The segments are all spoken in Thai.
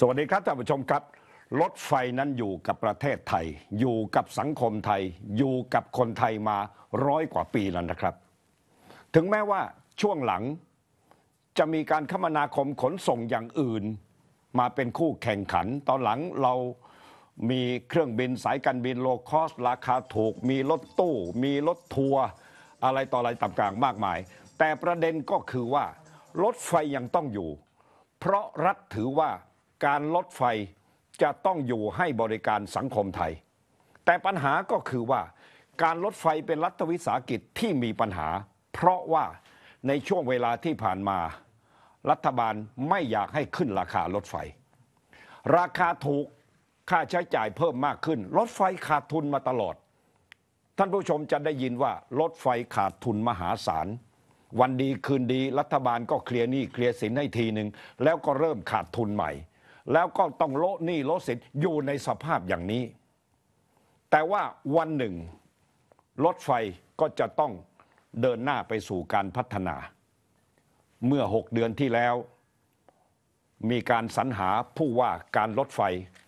สวัสดีครับท่านผู้ชมครับรถไฟนั้นอยู่กับประเทศไทย อยู่กับสังคมไทยอยู่กับคนไทยมาร้อยกว่าปีแล้วนะครับ ถึงแม้ว่าช่วงหลังจะมีการคมนาคมขนส่งอย่างอื่น มาเป็นคู่แข่งขัน ตอนหลังเรามีเครื่องบินสายการบินโลคอสราคาถูก มีรถตู้ มีรถทัวร์อะไรต่ออะไรต่างๆ มากมาย แต่ประเด็นก็คือว่ารถไฟยังต้องอยู่ เพราะรัฐถือว่าการลดไฟจะต้องอยู่ให้บริการสังคมไทย แต่ปัญหาก็คือว่าการลดไฟเป็นรัฐวิสาหกิจที่มีปัญหา เพราะว่าในช่วงเวลาที่ผ่านมา รัฐบาลไม่อยากให้ขึ้นราคารถไฟ ราคาถูกค่าใช้จ่ายเพิ่มมากขึ้นรถไฟขาดทุนมาตลอดท่านผู้ชมจะได้ยินว่ารถไฟขาดทุนมหาศาลวันดีคืนดีรัฐบาลก็เคลียร์หนี้เคลียร์สินให้ทีหนึ่งแล้วก็เริ่มขาดทุนใหม่แล้วก็ต้องโละหนี้โละสินอยู่ในสภาพอย่างนี้ แต่ว่าวันหนึ่งรถไฟก็จะต้องเดินหน้าไปสู่การพัฒนา เมื่อหกเดือนที่แล้ว มีการสรรหาผู้ว่าการรถไฟ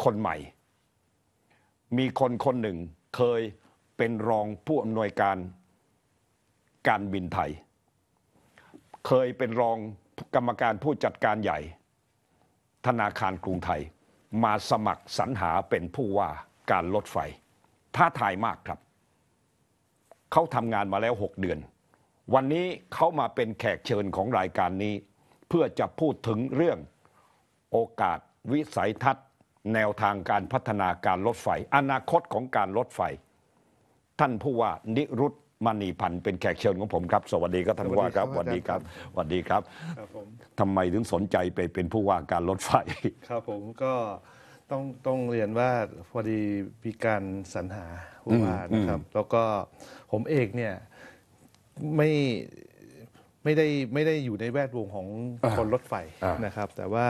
คนใหม่ มีคนคนหนึ่งเคยเป็นรองผู้อำนวยการการบินไทย เคยเป็นรองกรรมการผู้จัดการใหญ่ธนาคารกรุงไทยมาสมัครสรรหาเป็นผู้ว่าการลดไฟท้าทายมากครับเขาทำงานมาแล้ว6เดือน วันนี้เขามาเป็นแขกเชิญของรายการนี้ เพื่อจะพูดถึงเรื่องโอกาสวิสัยทัศน์ แนวทางการพัฒนาการรถไฟ อนาคตของการรถไฟ ท่านผู้ว่านิรุตมณีพันธ์เป็นแขกเชิญของผมครับสวัสดีครับท่านผู้ว่าครับสวัสดีครับสวัสดีครับทำไมถึงสนใจไปเป็นผู้ว่าการรถไฟ ครับผมก็ต้องต้องเรียนว่าพอดีมีการสรรหาผู้ว่านะครับ แล้วก็ผมเอกเนี่ยไม่ไม่ได้ไม่ได้อยู่ในแวดวงของคนรถไฟนะครับ แต่ว่า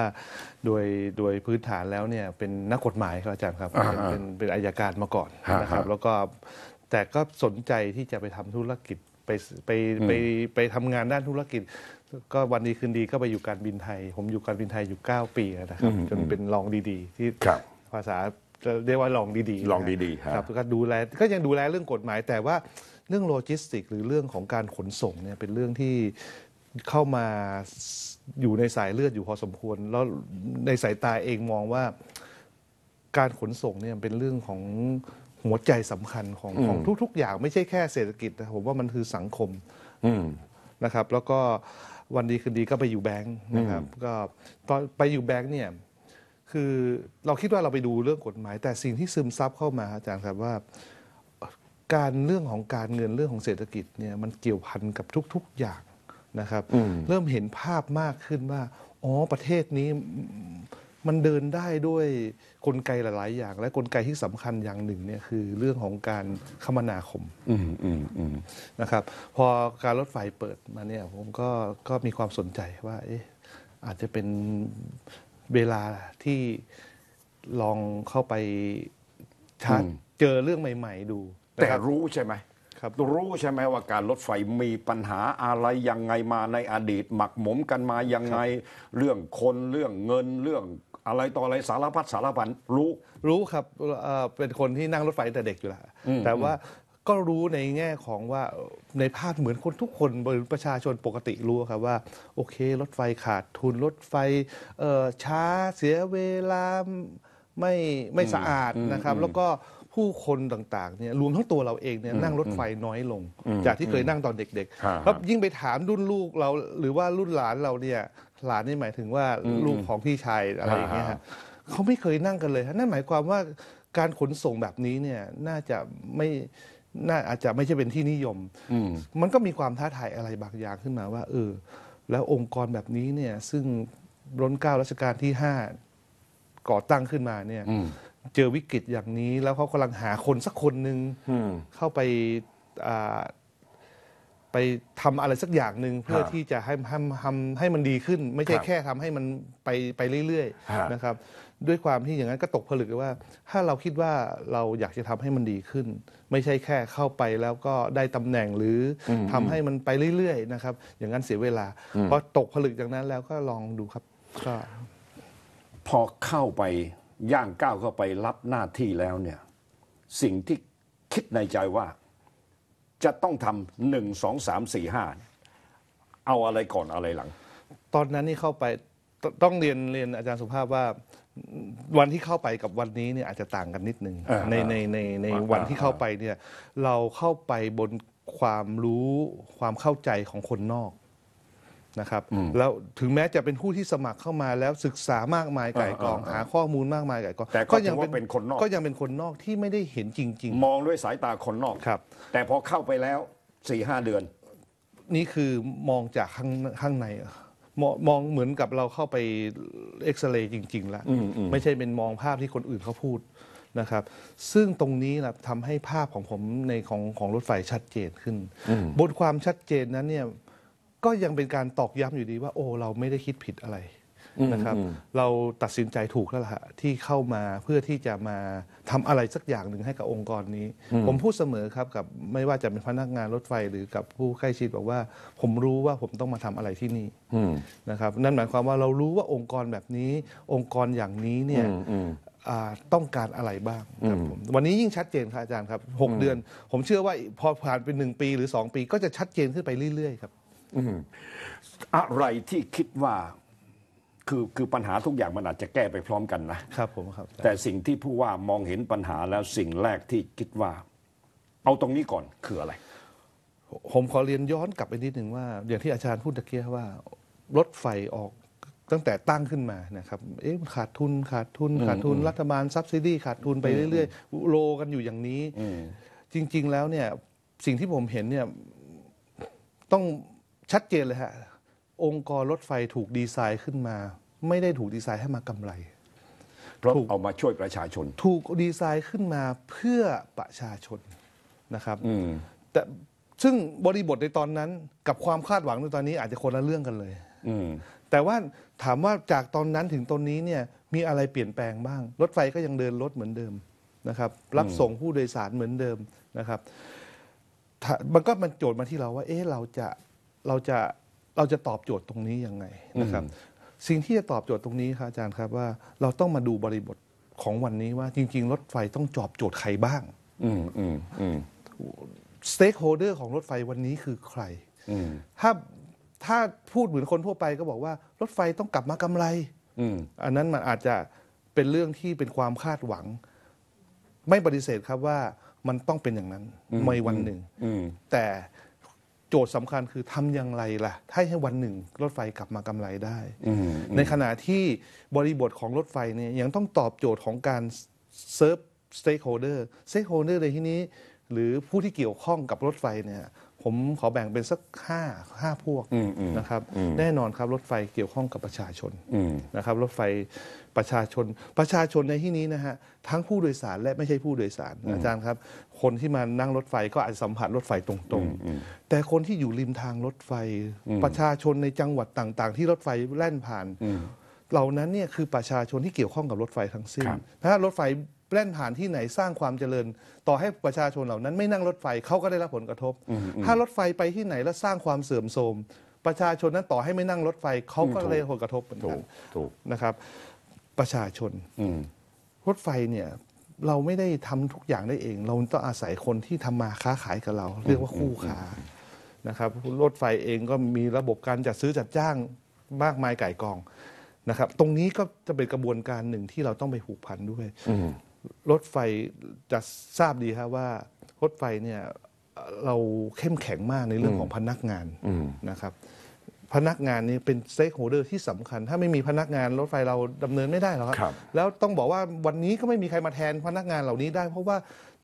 โดยโดยพื้นฐานแล้วเนี่ยเป็นนักกฎหมายครับอาจารย์ครับ เป็นเป็นอายการมาก่อนนะครับแล้วก็แต่ก็สนใจที่จะไปทำธุรกิจไปไปไปไปทำงานด้านธุรกิจ ก็วันดีคืนดีก็ไปอยู่การบินไทย ผมอยู่การบินไทยอยู่ 9 ปีนะครับจนเป็นรองดีๆที่ภาษาเรียกว่ารองดีๆรองดี ๆ ครับก็ดูแลก็ยังดูแลเรื่องกฎหมายแต่ว่าเรื่องโลจิสติก หรือเรื่องของการขนส่งเนี่ยเป็นเรื่องที่เข้ามาอยู่ในสายเลือดอยู่พอสมควร แล้วในสายตาเองมองว่าการขนส่งเนี่ยเป็นเรื่องของหัวใจสำคัญของของทุก ๆอย่างไม่ใช่แค่เศรษฐกิจนะผมว่ามันคือสังคมนะครับ แล้วก็วันดีคืนดีก็ไปอยู่แบงค์นะครับ ก็ตอนไปอยู่แบงค์เนี่ยคือเราคิดว่าเราไปดูเรื่องกฎหมายแต่สิ่งที่ซึมซับเข้ามาอาจารย์ครับว่า การเรื่องของการเงินเรื่องของเศรษฐกิจเนี่ยมันเกี่ยวพันกับทุกๆอย่างนะครับ เริ่มเห็นภาพมากขึ้นว่าอ๋อประเทศนี้มันเดินได้ด้วยกลไกหลายๆอย่าง และกลไกที่สำคัญอย่างหนึ่งเนี่ยคือเรื่องของการคมนาคมนะครับ พอการรถไฟเปิดมาเนี่ยผมก็ก็มีความสนใจว่าเอ๊ะอาจจะเป็นเวลาที่ลองเข้าไปชาร์จเจอเรื่องใหม่ ๆ ดู แต่รู้ใช่ไหมครับ รู้ใช่ไหมว่าการรถไฟมีปัญหาอะไรยังไงมาในอดีต หมักหมมกันมายังไงเรื่องคนเรื่องเงินเรื่องอะไรต่ออะไรสารพัด สารพัน รู้ รู้ครับเป็นคนที่นั่งรถไฟแต่เด็กอยู่แล้ว แต่ว่าก็รู้ในแง่ของว่าในภาพเหมือนคนทุกคนหรือประชาชนปกติรู้ครับว่า โอเค รถไฟขาดทุน รถไฟช้าเสียเวลาไม่ไม่สะอาดนะครับ แล้วก็ผู้คนต่างๆเนี่ยรวมทั้งตัวเราเองเนี่ยนั่งรถไฟน้อยลง จากที่เคยนั่งตอนเด็กๆแล้วยิ่งไปถามรุ่นลูกเรา หรือว่ารุ่นหลานเราเนี่ยหลานนี่หมายถึงว่าลูกของพี่ชายอะไรอย่างเงี้ยเขาไม่เคยนั่งกันเลยนั่นหมายความว่าการขนส่งแบบนี้เนี่ยน่าจะไม่น่าอาจจะไม่ใช่เป็นที่นิยมมันก็มีความท้าทายอะไรบางอย่างขึ้นมาว่าเออแล้วองค์กรแบบนี้เนี่ย ซึ่งร้นเก้ารัชกาลที่ห้าก่อตั้งขึ้นมาเนี่ยเจอวิกฤตอย่างนี้ แล้วเขากำลังหาคนสักคนหนึ่งเข้าไปไปทำอะไรสักอย่างหนึ่งเพื่อที่จะให้ทำทให้มันดีขึ้น ไม่ใช่แค่ทำให้มันไปไปเรื่อยๆนะครับ ด้วยความที่อย่างนั้นก็ตกผลึกว่า ถ้าเราคิดว่าเราอยากจะทำให้มันดีขึ้น ไม่ใช่แค่เข้าไปแล้วก็ได้ตำแหน่งหรือ ทำให้มันไปเรื่อยๆนะครับ อย่างนั้นเสียเวลาพอตกผลึกจากนั้นแล้วก็ลองดูครับก็พอเข้าไปย่างก้าวเข้าไปรับหน้าที่แล้วเนี่ย สิ่งที่คิดในใจว่าจะต้องทำหนึ่งสองสามสี่ห้าเอาอะไรก่อนอะไรหลัง ตอนนั้นนี่เข้าไปต้องเรียนเรียนอาจารย์สุภาพว่าวันที่เข้าไปกับวันนี้เนี่ยอาจจะต่างกันนิดนึงในในในในวันที่เข้าไปเนี่ยเราเข้าไปบนความรู้ความเข้าใจของคนนอกนะครับแล้วถึงแม้จะเป็นผู้ที่สมัครเข้ามาแล้วศึกษามากมายไก่กอง หาข้อมูลมากมายไก่กองแต่ก็ยังเป็นคนนอก ก็ยังเป็นคนนอกที่ไม่ได้เห็นจริง ๆ มองด้วยสายตาคนนอกครับ แต่พอเข้าไปแล้วสี่ห้าเดือน นี่คือมองจากข้างข้างใน มองเหมือนกับเราเข้าไปเอ็กซเรย์จริงๆ แล้ว ไม่ใช่เป็นมองภาพที่คนอื่นเขาพูดนะครับ ซึ่งตรงนี้นะทำให้ภาพของผมในของของรถไฟชัดเจนขึ้น บทความชัดเจนนั้นเนี่ยก็ยังเป็นการตอกย้ำอยู่ดีว่าโอ้ เราไม่ได้คิดผิดอะไรนะครับ เราตัดสินใจถูกแล้วล่ะที่เข้ามาเพื่อที่จะมาทำอะไรสักอย่างหนึ่งให้กับองค์กรนี้ ผมพูดเสมอครับกับไม่ว่าจะเป็นพนักงานรถไฟหรือกับผู้ใกล้ชิดบอกว่า ผมรู้ว่าผมต้องมาทำอะไรที่นี่นะครับนั่นหมายความว่าเรารู้ว่าองค์กรแบบนี้ องค์กรอย่างนี้เนี่ยต้องการอะไรบ้างครับผมวันนี้ยิ่งชัดเจนครับอาจารย์ครับ6เดือน ผมเชื่อว่าพอผ่านเป็นึ่งปีหรือ 2 ปี ก็จะชัดเจนขึ้นไปเรื่อยๆครับอะไรที่คิดว่าคือคือปัญหาทุกอย่างมันอาจจะแก้ไปพร้อมกันนะ ครับผมครับ แต่สิ่งที่ผู้ว่ามองเห็นปัญหาแล้วสิ่งแรกที่คิดว่า เอาตรงนี้ก่อน คืออะไร ผมขอเรียนย้อนกลับไปนิดหนึ่งว่าอย่างที่อาจารย์พูดตะเกียว่า รถไฟออกตั้งแต่ตั้งขึ้นมานะครับเอ๊ะขาดทุนขาดทุนขาดทุนรัฐบาลซับซิดีขาดทุนไปเรื่อยๆโลกันอยู่อย่างนี้จริง ๆ แล้วเนี่ยสิ่งที่ผมเห็นเนี่ยต้องชัดเจนเลยฮะองค์กรรถไฟถูกดีไซน์ขึ้นมา ไม่ได้ถูกดีไซน์ให้มากำไรเพราะเอามาช่วยประชาชน ถูกดีไซน์ขึ้นมาเพื่อประชาชนนะครับแต่ซึ่งบริบทในตอนนั้นกับความคาดหวังในตอนนี้ อาจจะคนละเรื่องกันเลยแต่ว่าถามว่าจากตอนนั้นถึงตอนนี้เนี่ย มีอะไรเปลี่ยนแปลงบ้างรถไฟก็ยังเดินรถเหมือนเดิมนะครับ รับส่งผู้โดยสารเหมือนเดิมนะครับ มันก็มันโจทย์มาที่เราว่า เอ๊ะเราจะเราจะเราจะตอบโจทย์ตรงนี้ยังไงนะครับ สิ่งที่จะตอบโจทย์ตรงนี้ครับอาจารย์ครับว่าเราต้องมาดูบริบทของวันนี้ว่าจริงๆ รถไฟต้องจอบโจทย์ใครบ้างสเต็กโฮเดอร์ของรถไฟวันนี้คือใครถ้าถ้าพูดเหมือนคนทั่วไปก็บอกว่า รถไฟต้องกลับมากำไรอันนั้นมันอาจจะเป็นเรื่องที่เป็นความคาดหวัง ไม่ปฏิเสธครับว่ามันต้องเป็นอย่างนั้นไม่วันหนึ่งแต่โจทย์สำคัญคือทำอย่างไรล่ะถ้าให้วันหนึ่ง รถไฟกลับมากำไรได้ ในขณะที่บริบทของรถไฟเนี่ยยังต้องตอบโจทย์ของการเซิร์ฟสเต็กโฮเดอร์สเต็กโฮเดอร์ในที่นี้ หรือผู้ที่เกี่ยวข้องกับรถไฟเนี่ยผมขอแบ่งเป็นสักห้าห้าพวกนะครับ แน่นอนครับรถไฟเกี่ยวข้องกับประชาชน นะครับรถไฟประชาชนประชาชนในที่นี้นะฮะ ทั้งผู้โดยสารและไม่ใช่ผู้โดยสาร อาจารย์ครับ คนที่มานั่งรถไฟก็อาจสัมผัสรถไฟตรงๆ แต่คนที่อยู่ริมทางรถไฟ ประชาชนในจังหวัดต่างๆ ที่รถไฟแล่นผ่าน เหล่านั้นเนี่ยคือประชาชนที่เกี่ยวข้องกับรถไฟทั้งสิ้นถ้ารถไฟแปล้นผ่านที่ไหนสร้างความเจริญ ต่อให้ประชาชนเหล่านั้นไม่นั่งรถไฟเขาก็ได้รับผลกระทบ ถ้ารถไฟไปที่ไหนแล้วสร้างความเสื่อมโทรมประชาชนนั้นต่อให้ไม่นั่งรถไฟเขาก็ได้ผลกระทบเหมือนกันนะครับ ประชาชนรถไฟเนี่ยเราไม่ได้ทำทุกอย่างได้เอง เราต้องอาศัยคนที่ทำมาค้าขายกับเรา เรียกว่าคู่ค้านะครับรถไฟเองก็มีระบบการจัดซื้อจัดจ้างมากมายไก่กองนะครับ ตรงนี้ก็จะเป็นกระบวนการหนึ่งที่เราต้องไปผูกพันด้วยรถไฟจะทราบดีครับว่า รถไฟเนี่ยเราเข้มแข็งมากในเรื่องของพนักงานนะครับ พนักงานนี่เป็นเซ็กโฮเดอร์ที่สำคัญ ถ้าไม่มีพนักงานรถไฟเราดำเนินไม่ได้หรอกครับ แล้วต้องบอกว่าวันนี้ก็ไม่มีใครมาแทนพนักงานเหล่านี้ได้ เพราะว่า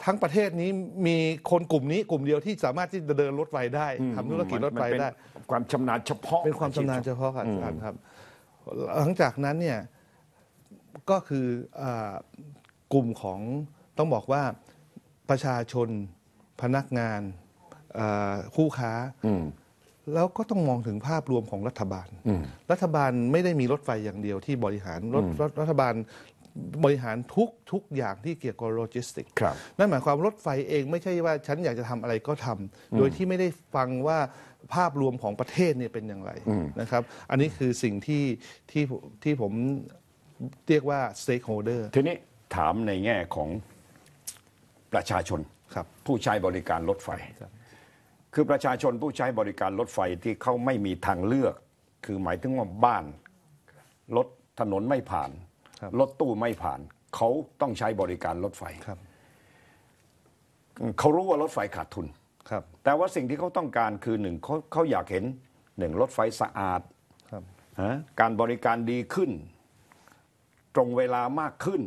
ทั้งประเทศนี้มีคนกลุ่มนี้กลุ่มเดียวที่สามารถที่จะเดินรถไฟได้ทำธุรกิจรถไฟได้ ความชำนาญเฉพาะเป็นความชำนาญเฉพาะครับ หลังจากนั้นเนี่ยก็คือกลุ่มของต้องบอกว่าประชาชนพนักงานคู่ค้าแล้วก็ต้องมองถึงภาพรวมของรัฐบาลรัฐบาลไม่ได้มีรถไฟอย่างเดียวที่บริหารรถรัฐบาลบริหารทุกทุกอย่างที่เกี่ยวกับโลจิสติกนั่นหมายความรถไฟเองไม่ใช่ว่า ฉันอยากจะทำอะไรก็ทำ โดยที่ไม่ได้ฟังว่าภาพรวมของประเทศเนี่ยเป็นอย่างไรนะครับอันนี้คือสิ่งที่ที่ที่ผมเรียกว่า stakeholder ทีนี้ถามในแง่ของประชาชนครับผู้ใช้บริการรถไฟคือประชาชนผู้ใช้บริการรถไฟที่เขาไม่มีทางเลือก คือหมายถึงว่าบ้านรถถนนไม่ผ่านรถตู้ไม่ผ่าน เขาต้องใช้บริการรถไฟครับ เขารู้ว่ารถไฟขาดทุนครับแต่ว่าสิ่งที่เขาต้องการคือหนึ่งเขาเขาอยากเห็นหนึ่งรถไฟสะอาดการบริการดีขึ้น ตรงเวลามากขึ้น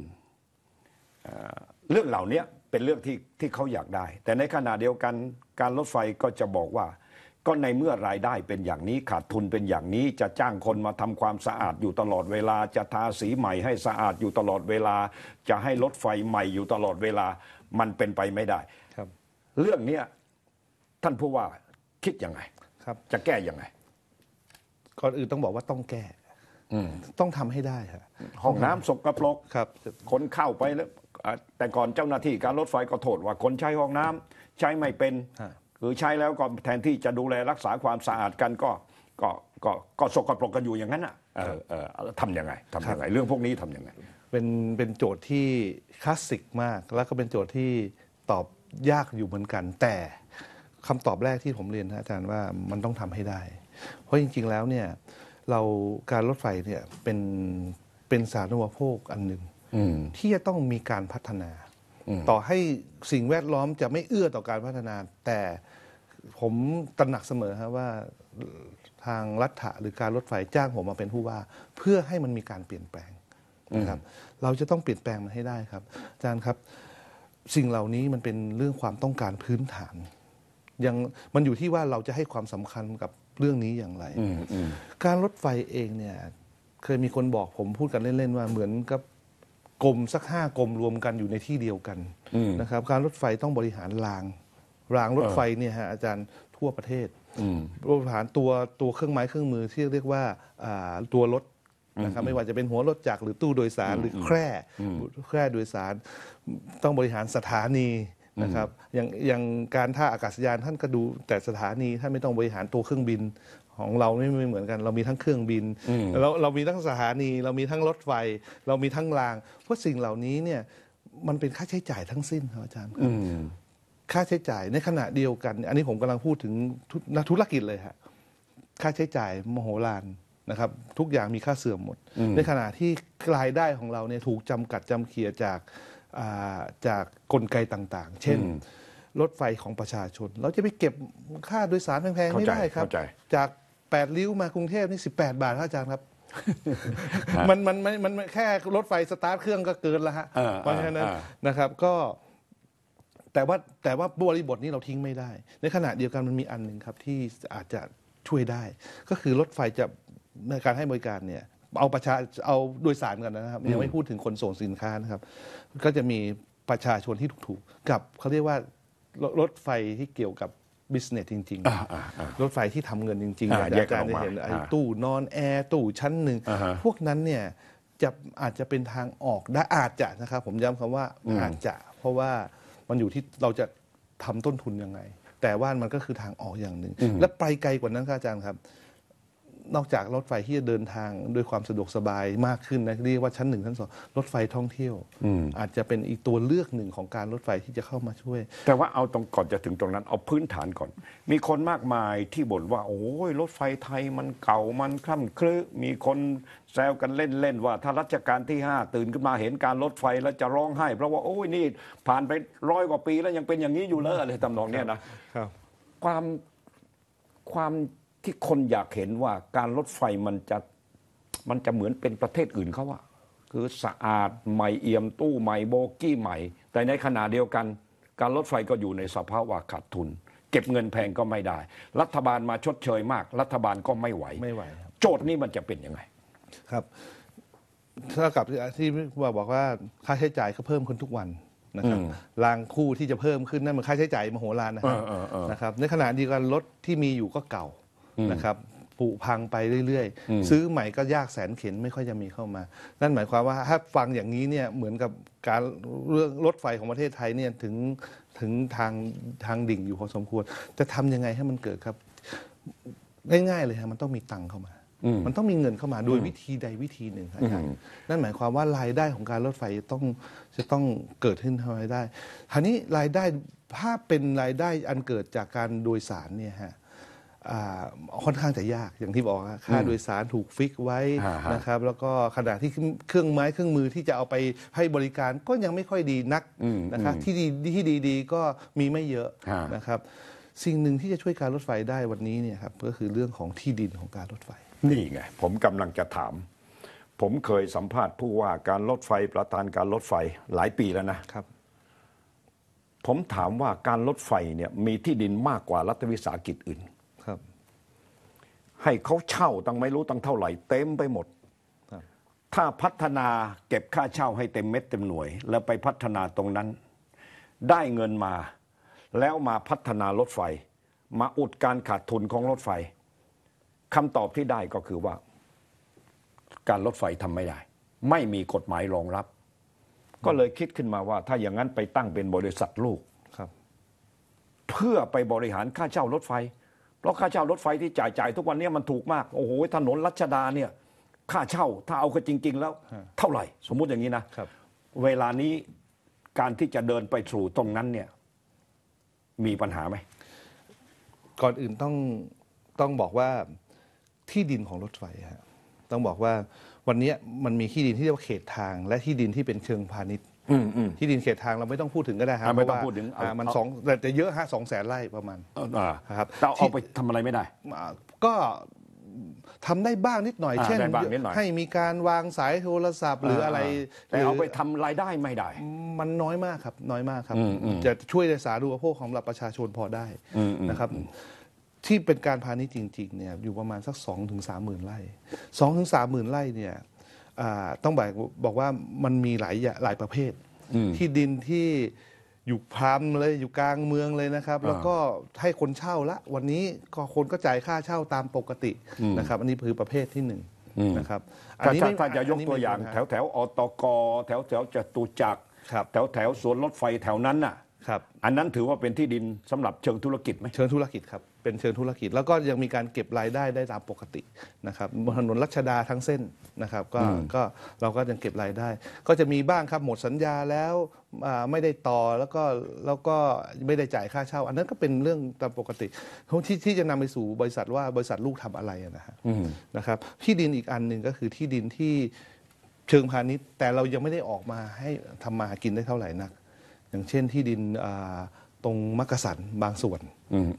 เรื่องเหล่านี้เป็นเรื่องที่ที่เขาอยากได้ แต่ในขณะเดียวกันการรถไฟก็จะบอกว่า ก็ในเมื่อรายได้เป็นอย่างนี้ขาดทุนเป็นอย่างนี้ จะจ้างคนมาทำความสะอาด อยู่ตลอดเวลา จะทาสีใหม่ให้สะอาดอยู่ตลอดเวลา จะให้รถไฟใหม่ อยู่ตลอดเวลามันเป็นไปไม่ได้ครับ เรื่องเนี้ท่านผู้ว่าคิดยังไง ครับจะแก้ยังไงก่อนอื่นต้องบอกว่าต้องแก้ต้องทำให้ได้ครับห้องน้ำสกรปรกครับคนเข้าไปแล้วแต่ก่อนเจ้าหน้าที่การรถไฟก็โทษว่าคนใช้ห้องน้ำ ใช้ไม่เป็นคือใช้แล้วก็แทนที่จะดูแลรักษาความสะอาดกันก็ ก็ ก็ก็สกปรกกันอยู่อย่างนั้นอ่ะทำยังไงทำยังไง เรื่องพวกนี้ทำยังไง เป็น เป็นโจทย์ที่คลาสสิกมาก แล้วก็เป็นโจทย์ที่ตอบยากอยู่เหมือนกัน แต่คำตอบแรกที่ผมเรียนอาจารย์ว่ามันต้องทำให้ได้ เพราะจริงๆ แล้วเนี่ยเราการรถไฟเนี่ยเป็น เป็นสาธารณูปโภคอันหนึ่งที่จะต้องมีการพัฒนาต่อให้สิ่งแวดล้อมจะไม่เอื้อต่อการพัฒนา แต่ผมตระหนักเสมอครับว่าทางรัฐะหรือการรถไฟจ้างผมมาเป็นผู้ว่า เพื่อให้มันมีการเปลี่ยนแปลงนะครับเราจะต้องเปลี่ยนแปลงมันให้ได้ครับอาจารย์ครับสิ่งเหล่านี้มันเป็นเรื่องความต้องการพื้นฐาน ยังมันอยู่ที่ว่าเราจะให้ความสำคัญกับเรื่องนี้อย่างไรการรถไฟเองเนี่ยเคยมีคนบอกผมพูดกันเล่น ๆว่าเหมือนกับกรมสักห้ากรมรวมกันอยู่ในที่เดียวกันนะครับการรถไฟต้องบริหารรางรางรถไฟเนี่ยฮะอาจารย์ทั่วประเทศบริหารตัวตัวเครื่องไม้เครื่องมือที่เรียกว่าตัวรถนะครับไม่ว่าจะเป็นหัวรถจักรหรือตู้โดยสารหรือแคร่แคร่โดยสารต้องบริหารสถานีนะครับอย่างอย่างการท่าอากาศยานท่านก็ดูแต่สถานีท่านไม่ต้องบริหารตัวเครื่องบินของเราไม่เหมือนกันเรามีทั้งเครื่องบินเราเรามีทั้งสถานี เรามีทั้งรถไฟเรามีทั้งรางเพราะสิ่งเหล่านี้เนี่ยมันเป็นค่าใช้จ่ายทั้งสิ้นครับอาจารย์ค่าใช้จ่ายในขณะเดียวกัน อันนี้ผมกำลังพูดถึงนักธุรกิจเลยฮะค่าใช้จ่ายมโหฬารนะครับ ทุกอย่างมีค่าเสื่อมหมด ในขณะที่รายได้ของเราเนี่ยถูกจำกัดจำเคียจากจากกลไกต่าง ๆ เช่นรถไฟของประชาชน เราจะไปเก็บค่าโดยสารแพงๆไม่ได้ครับจากแปดลิ้วมากรุงเทพนี่สิบแปดบาทครับอาจารย์ครับมันมันมันมันแค่รถไฟสตาร์ทเครื่องก็เกินละฮะ เพราะฉะนั้นนะครับ ก็ แต่ว่าแต่ว่าบริบทนี้เราทิ้งไม่ได้ ในขณะเดียวกันมันมีอันหนึ่งครับ ที่อาจจะช่วยได้ ก็คือรถไฟจะในการให้บริการเนี่ย เอาประชา เอาโดยสารกันนะครับ ยังไม่พูดถึงคนส่งสินค้านะครับ ก็จะมีประชาชนที่ถูกๆ กับเขาเรียกว่ารถไฟที่เกี่ยวกับบิสเนสจริงๆ รถไฟที่ทำเงินจริงๆ อาอจารอย์กจะเห็นไอ้ตู้นอนแอร์ ตู้ชั้นหนึ่ง พวกนั้นเนี่ยจะอาจจะเป็นทางออก ได้อาจจะนะครับ ผมย้ำคำว่าอาจจะเพราะว่ามันอยู่ที่เราจะทำต้นทุนยังไง แต่ว่ามันก็คือทางออกอย่างหนึ่งและไปไกลกว่านั้นครับ อาจารย์ครับนอกจากรถไฟที่จะเดินทางด้วยความสะดวกสบายมากขึ้นนะเรียกว่าชั้นหนึ่งชั้นสองรถไฟท่องเที่ยวอาจจะเป็นอีกตัวเลือกหนึ่งของการรถไฟที่จะเข้ามาช่วย แต่ว่าเอาตรงก่อนจะถึงตรงนั้นเอาพื้นฐานก่อน มีคนมากมายที่บ่นว่า โอ้ยรถไฟไทยมันเก่ามันคล่ำคลื้มีคนแซวกันเล่นๆว่า ถ้ารัชกาลที่5ตื่นขึ้นมาเห็นการรถไฟแล้วจะร้องไห้ เพราะว่า โอ้ยนี่ ผ่านไปร้อยกว่าปี แล้วยังเป็นอย่างนี้อยู่เลยอะไรทำนองเนี้ยนะความความที่คนอยากเห็นว่าการรถไฟมันจะมันจะเหมือนเป็นประเทศอื่นเขาอะคือสะอาดใหม่เอี่ยมตู้ใหม่โบกี้ใหม่ แต่ในขณะเดียวกัน การรถไฟก็อยู่ในสภาวะขาดทุนเก็บเงินแพงก็ไม่ได้ รัฐบาลมาชดเชยมาก รัฐบาลก็ไม่ไหวไม่ไหวโจทย์นี้มันจะเป็นยังไงครับเท่ากับที่ว่าบอกว่าค่าใช้จ่ายก็เพิ่มขึ้นทุกวันนะครับ รางคู่ที่จะเพิ่มขึ้นนั่นมันค่าใช้จ่ายมโหฬารนะครับนะครับ ในขณะเดียวกันรถที่มีอยู่ก็เก่านะครับผุพังไปเรื่อย ๆ ซื้อใหม่ก็ยากแสนเข็นไม่ค่อยจะมีเข้ามา นั่นหมายความว่าถ้าฟังอย่างนี้เนี่ยเหมือนกับการเรื่องรถไฟของประเทศไทยเนี่ยถึงถึงทางทางดิ่งอยู่พอสมควรจะทำยังไงให้มันเกิดครับง่ายๆเลยฮะมันต้องมีตังเข้ามา มันต้องมีเงินเข้ามาโดยวิธีใดวิธีหนึ่งครับนั่นหมายความว่ารายได้ของการรถไฟจะต้องจะต้องเกิดขึ้นทำรายได้ทีนี้รายได้ถ้าเป็นรายได้อันเกิดจากการโดยสารเนี่ยฮะค่อนข้างจะยากอย่างที่บอกค่าโดยสารถูกฟิกไว้นะครับ แล้วก็ขนาดที่เครื่องไม้เครื่องมือที่จะเอาไปให้บริการก็ยังไม่ค่อยดีนักนะครับที่ดีที่ดีดีก็มีไม่เยอะนะครับ สิ่งหนึ่งที่จะช่วยการรถไฟได้วันนี้เนี่ยครับก็คือเรื่องของที่ดินของการรถไฟนี่ไงผมกำลังจะถาม ผมเคยสัมภาษณ์ผู้ว่าการรถไฟประธานการรถไฟหลายปีแล้วนะครับ ผมถามว่าการรถไฟเนี่ยมีที่ดินมากกว่ารัฐวิสาหกิจอื่นให้เขาเช่าตั้งไม่รู้ตั้งเท่าไหร่เต็มไปหมด ถ้าพัฒนาเก็บค่าเช่าให้เต็มเม็ดเต็มหน่วย แล้วไปพัฒนาตรงนั้น ได้เงินมาแล้วมาพัฒนารถไฟ มาอุดการขาดทุนของรถไฟคำตอบที่ได้ก็คือว่าการรถไฟทำไม่ได้ ไม่มีกฎหมายรองรับ ก็เลยคิดขึ้นมาว่า ถ้าอย่างนั้นไปตั้งเป็นบริษัทลูกเพื่อไปบริหารค่าเช่ารถไฟเพราะค่าเช่ารถไฟที่จ่ายจ่ายทุกวันนี้มันถูกมากโอ้โหถนนรัชดาเนี่ยค่าเช่าถ้าเอาก็จริง ๆ แล้ว เท่าไหร่ สมมุติอย่างนี้นะเวลานี้การที่จะเดินไปสู่ตรงนั้นเนี่ยมีปัญหาไหมก่อนอื่นต้องต้องบอกว่าที่ดินของรถไฟฮะต้องบอกว่าวันนี้มันมีที่ดินที่เรียกว่าเขตทาง และที่ดินที่เป็นเชิงพาณิชย์ที่ดินเขตทางเราไม่ต้องพูดถึงก็ได้ครับไม่ต้องพูดถึงมันสองแต่เยอะฮะสองแสนไร่ประมาณครับเราเอาไปทำอะไรไม่ได้ ก็ทำได้บ้างนิดหน่อยเช่น ให้มีการวางสายโทรศัพท์ หรืออะไรแต่เอาไปทำรายได้ไม่ได้มันน้อยมากครับน้อยมากครับ จะช่วยในสาธารณูปโภคของประชาชนพอได้นะครับ ที่เป็นการพาณิชย์จริงๆเนี่ยอยู่ประมาณสัก2งถึงสามหมื่นไร่สองถึงสามหมื่นไร่เนี่ยต้องบอกบอกว่ามันมีหลายหลายประเภทที่ดินที่อยู่พรมเลยอยู่กลางเมืองเลยนะครับ แล้วก็ให้คนเช่าละ วันนี้ก็คนก็จ่ายค่าเช่าตามปกตินะครับอันนี้คือประเภทที่หนึ่งนะครับอันนี้ถ้าจะยกตัวอย่าง แถวแถวอตกแถวแถวจตุจักรแถวแถวสวนรถไฟแถวนั้นน่ะอันนั้นถือว่าเป็นที่ดินสำหรับเชิงธุรกิจไหมเชิงธุรกิจครับเป็นเชิงธุรกิจแล้วก็ยังมีการเก็บรายได้ได้ตามปกตินะครับบนถนนรัชดาทั้งเส้นนะครับ ก็ก็เราก็ยังเก็บรายได้ ก็จะมีบ้างครับหมดสัญญาแล้วไม่ได้ต่อแล้วก็แล้วก็ไม่ได้จ่ายค่าเช่า อันนั้นก็เป็นเรื่องตามปกติที่ที่จะนำไปสู่บริษัทว่าบริษัทลูกทำอะไรนะฮะนะครับ ที่ดินอีกอันหนึ่งก็คือที่ดินที่เชิงพาณิชย์ แต่เรายังไม่ได้ออกมาให้ทำมาหากินได้เท่าไหร่นัก อย่างเช่นที่ดินตรงมักกะสันบางส่วน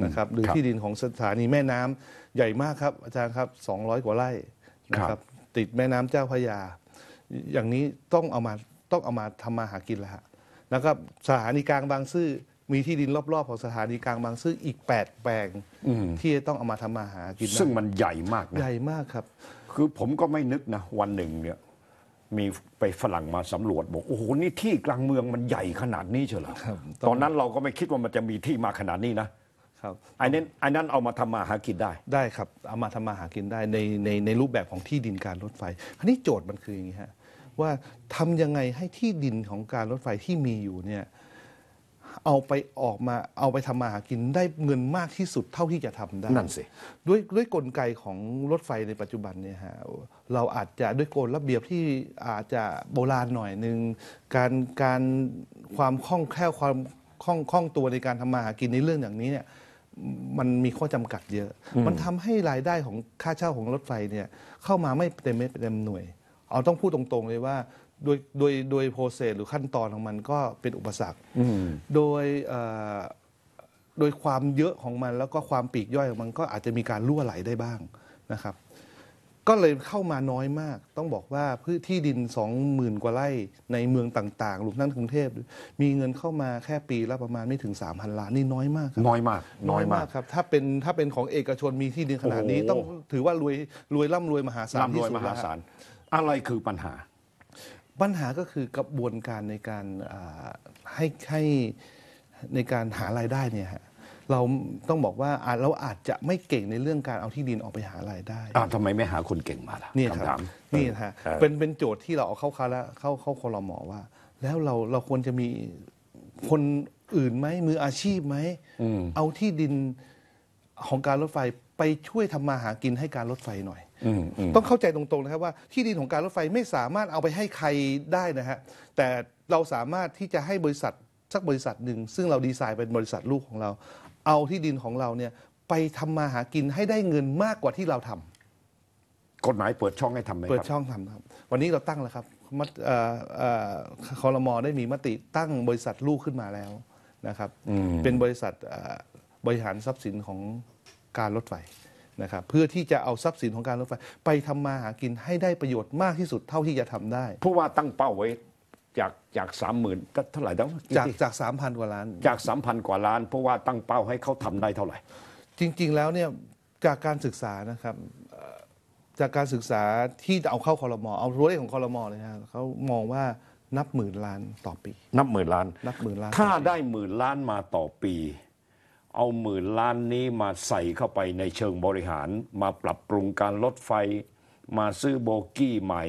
นะครับหรือที่ดินของสถานีแม่น้ำใหญ่มากครับอาจารย์ครับ 200 กว่าไร่นะครับติดแม่น้ำเจ้าพระยา อย่างนี้ต้องเอามาต้องเอามาทำมาหากินแล้วฮะแล้วก็สถานีกลางบางซื่อมีที่ดินรอบๆของสถานีกลางบางซื่ออีก 8 แปลงที่จะต้องเอามาทำมาหากิน ซึ่งมันใหญ่มากนะใหญ่มากครับ คือผมก็ไม่นึกนะวันหนึ่งเนี่ยมีไปฝรั่งมาสำรวจบอกโอ้โหนี่ที่กลางเมืองมันใหญ่ขนาดนี้เชียวเหรอตอนนั้นเราก็ไม่คิดว่ามันจะมีที่มาขนาดนี้นะครับไอ้นั้นไอ้นั้นเอามาทำมาหากินได้ได้ครับเอามาทำมาหากินได้ในในในรูปแบบของที่ดินการรถไฟคราวนี้โจทย์มันคืออย่างนี้ฮะว่าทำยังไงให้ที่ดินของการรถไฟที่มีอยู่เนี่ยเอาไปออกมาเอาไปทำมาหากินได้เงินมากที่สุดเท่าที่จะทำได้ นั่นสิ ด้วยด้วยกลไกของรถไฟในปัจจุบันเนี่ยฮะ เราอาจจะด้วยกฎระเบียบที่อาจจะโบราณหน่อยหนึ่งการการความคล่องแคล่วความคล่องคล่องตัวในการทำมาหากินในเรื่องอย่างนี้เนี่ยมันมีข้อจำกัดเยอะ มันทำให้รายได้ของค่าเช่าของรถไฟเนี่ยเข้ามาไม่เต็มเม็ดเต็มหน่วยเอาต้องพูดตรงๆเลยว่าโดยโดยโดยโปรเซสหรือขั้นตอนของมันก็เป็นอุปสรรค โดยโดยความเยอะของมันแล้วก็ความปีกย่อยของมันก็อาจจะมีการรั่วไหลได้บ้างนะครับก็เลยเข้ามาน้อยมาก ต้องบอกว่าพื้นที่ดิน 20,000 กว่าไร่ในเมืองต่างๆรวมทั้งกรุงเทพ มีเงินเข้ามาแค่ปีละประมาณไม่ถึง 3,000 ล้านนี่น้อยมากครับน้อยมากน้อยมากครับถ้าเป็นถ้าเป็นของเอกชนมีที่ดินขนาดนี้ต้องถือว่ารวยรวยร่ำรวยมหาศาลที่สุดแล้วอะไรคือปัญหา ปัญหาก็คือกระบวนการในการให้ให้ในการหารายได้เนี่ยฮะเราต้องบอกว่าเราอาจจะไม่เก่งในเรื่องการเอาที่ดินออกไปหารายได้ทำไมไม่หาคนเก่งมาล่ะนี่ครับนี่ฮะเป็นเป็นโจทย์ที่เราเอาเข้าคาแล้วเข้าเข้าคอรมอว่า แล้วเราเราควรจะมีคนอื่นไหม มืออาชีพไหมเอาที่ดินของการรถไฟไปช่วยทำมาหากินให้การรถไฟหน่อยต้องเข้าใจตรงๆนะครับว่า ที่ดินของการรถไฟไม่สามารถเอาไปให้ใครได้นะฮะแต่เราสามารถที่จะให้บริษัทสักบริษัทหนึ่งซึ่งเราดีไซน์เป็นบริษัทลูกของเรา เอาที่ดินของเราเนี่ยไปทำมาหากินให้ได้เงินมากกว่าที่เราทำ กฎหมายเปิดช่องให้ทำไหมครับเปิดช่องทำครับ วันนี้เราตั้งแล้วครับมัดคอรมอได้มีมติตั้งบริษัทลูกขึ้นมาแล้วนะครับ เป็นบริษัทบริหารทรัพย์สินของการรถไฟนะครับเพื่อที่จะเอาทรัพย์สินของการรถไฟไปทำมาหากินให้ได้ประโยชน์มากที่สุดเท่าที่จะทำได้ผู้ว่าตั้งเป้าไว้จากจากสามหมื่นเท่าไหร่ต้้งจาก จากสามพันกว่าล้านจากสามพันกว่าล้านผู้ว่าตั้งเป้าให้เขาทำได้เท่าไหร่ จริงๆแล้วเนี่ยจากการศึกษานะครับจากการศึกษาที่เอาเข้าคอรมอเอารั้วเลขของคอรมอเลยนะเขามองว่านับหมื่นล้านต่อปี นับหมื่นล้านนับหมื่นล้านถ้าได้หมื่นล้านมาต่อปีเอาหมื่นล้านนี้มาใส่เข้าไปในเชิงบริหาร มาปรับปรุงการลดไฟ มาซื้อโบกี้ใหม่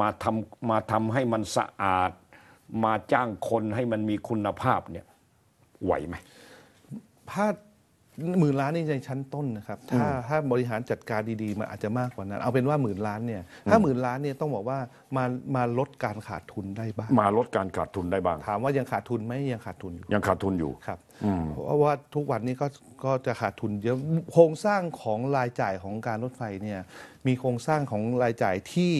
มาทำมาทำให้มันสะอาด มาจ้างคนให้มันมีคุณภาพเนี่ยไหวไหมภาหมื่นล้านนี่ในชั้นต้นนะครับ ถ้าถ้าบริหารจัดการดี ๆ มันอาจจะมากกว่านั้น เอาเป็นว่าหมื่นล้านเนี่ย ถ้าหมื่นล้านเนี่ยต้องบอกว่ามามาลดการขาดทุนได้บ้าง มาลดการขาดทุนได้บ้าง ถามว่ายังขาดทุนไหมยังขาดทุนอยู่ยังขาดทุนอยู่ครับ เพราะว่าทุกวันนี้ก็ก็จะขาดทุนเยอะโครงสร้างของรายจ่ายของการรถไฟเนี่ยมีโครงสร้างของรายจ่ายที่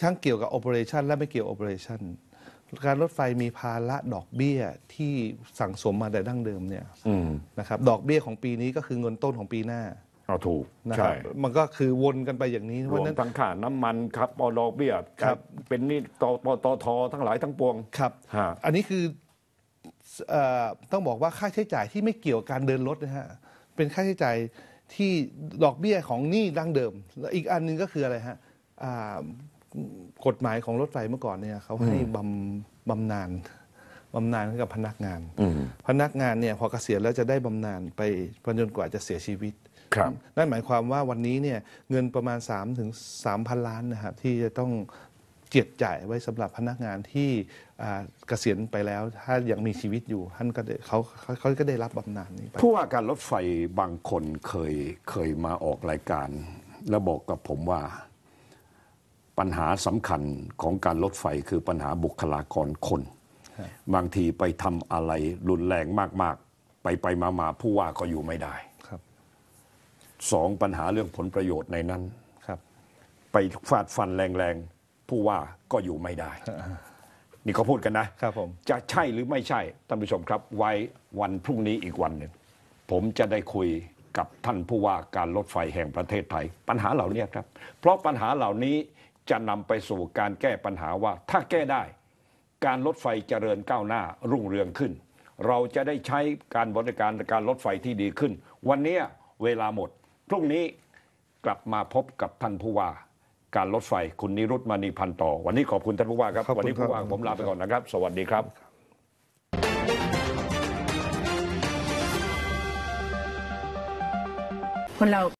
ทั้งเกี่ยวกับโอเปอเรชันและไม่เกี่ยวโอเปอเรชันการรถไฟมีภาระดอกเบี้ยที่สั่งสมมาแต่ดั้งเดิมเนี่ยนะครับ ดอกเบี้ยของปีนี้ก็คือเงินต้นของปีหน้าเอาถูกนะครับมันก็คือวนกันไปอย่างนี้เพรวมาะนั้นทั้งค่าน้ำมันครับปอลอกเบี้ยครับเป็นนี่ตปตททั้งหลายทั้งปวงครับอันนี้คืออต้องบอกว่าค่าใช้จ่ายที่ไม่เกี่ยวกับการเดินรถนะฮะเป็นค่าใช้จ่ายที่ดอกเบี้ยของหนี้ดั้งเดิมและอีกอันหนึงก็คืออะไรฮะกฎหมายของรถไฟเมื่อก่อนเนี่ยเขาให้บำบำนาญบำนาญให้กับพนักงาน พนักงานเนี่ยพอเกษียณแล้วจะได้บำนาญไปพจนกว่าจะเสียชีวิตครับนั่นหมายความว่าวันนี้เนี่ยเงินประมาณ3ถึง3,000 ล้านนะครับที่จะต้องเจียดจ่ายไว้สำหรับพนักงานที่เกษียณไปแล้ว ถ้ายังมีชีวิตอยู่ท่านก็เขาเขาก็ได้รับบำนาญนี้ไปผู้ว่าการรถไฟบางคนเคยเคยมาออกรายการ แล้วบอกกับผมว่าปัญหาสำคัญของการลดไฟคือปัญหาบุคลากรคน บางทีไปทำอะไรรุนแรงมาก ๆ ไปไปมามาผู้ว่าก็อยู่ไม่ได้สองปัญหาเรื่องผลประโยชน์ในนั้นไปฟาดฟันแรงๆผู้ว่าก็อยู่ไม่ได้ นี่เขาพูดกันนะครับ ผมจะใช่หรือไม่ใช่ท่านผู้ชมครับ ไว้วันพรุ่งนี้อีกวันหนึ่งผมจะได้คุยกับท่านผู้ว่าการรถไฟแห่งประเทศไทย ปัญหาเหล่านี้ครับ เพราะปัญหาเหล่านี้จะนำไปสู่การแก้ปัญหาว่า ถ้าแก้ได้การรถไฟเจริญก้าวหน้ารุ่งเรืองขึ้น เราจะได้ใช้การบริการการรถไฟที่ดีขึ้น วันนี้เวลาหมด พรุ่งนี้กลับมาพบกับท่านผู้ว่าการรถไฟคุณนิรุตมณีพันต่อ วันนี้ขอบคุณท่านผู้ว่าครับวันนี้ผู้ว่าผมลาไปก่อนนะครับ สวัสดีครับคนเรา